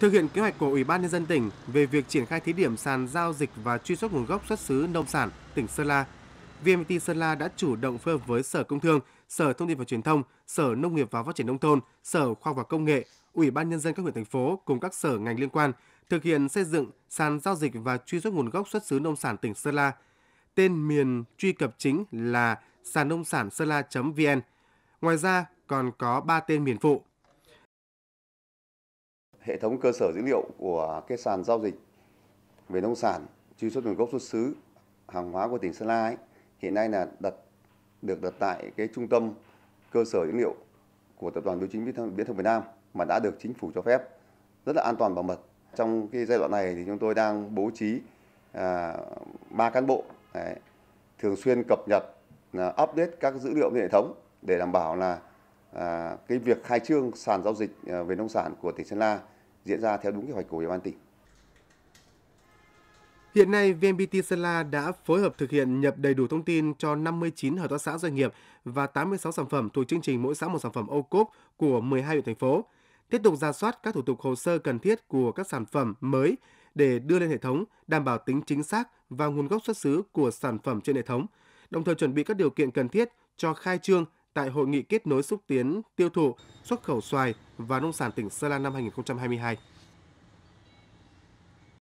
Thực hiện kế hoạch của Ủy ban nhân dân tỉnh về việc triển khai thí điểm sàn giao dịch và truy xuất nguồn gốc xuất xứ nông sản tỉnh Sơn La, VMT Sơn La đã chủ động phối hợp với Sở Công Thương, Sở Thông tin và Truyền thông, Sở Nông nghiệp và Phát triển nông thôn, Sở Khoa học và Công nghệ, Ủy ban nhân dân các huyện thành phố cùng các sở ngành liên quan thực hiện xây dựng sàn giao dịch và truy xuất nguồn gốc xuất xứ nông sản tỉnh Sơn La. Tên miền truy cập chính là sàn nông sản sơn la.vn. Ngoài ra còn có 3 tên miền phụ hệ thống cơ sở dữ liệu của cái sàn giao dịch về nông sản truy xuất nguồn gốc xuất xứ hàng hóa của tỉnh Sơn La ấy, hiện nay là đặt được đặt tại cái trung tâm cơ sở dữ liệu của tập đoàn Bưu chính Viễn thông Việt Nam mà đã được chính phủ cho phép rất là an toàn bảo mật. Trong cái giai đoạn này thì chúng tôi đang bố trí à, cán bộ đấy, thường xuyên cập nhật là update các dữ liệu hệ thống để đảm bảo là à, cái việc khai trương sàn giao dịch à, về nông sản của tỉnh Sơn La diễn ra theo đúng kế hoạch của Ủy ban tỉnh. Hiện nay, VNPT Sơn La đã phối hợp thực hiện nhập đầy đủ thông tin cho 59 hợp tác xã doanh nghiệp và 86 sản phẩm thuộc chương trình mỗi xã một sản phẩm ô cốp của 12 huyện thành phố. Tiếp tục ra soát các thủ tục hồ sơ cần thiết của các sản phẩm mới để đưa lên hệ thống, đảm bảo tính chính xác và nguồn gốc xuất xứ của sản phẩm trên hệ thống, đồng thời chuẩn bị các điều kiện cần thiết cho khai trương tại Hội nghị kết nối xúc tiến tiêu thụ xuất khẩu xoài và nông sản tỉnh Sơn La năm 2022.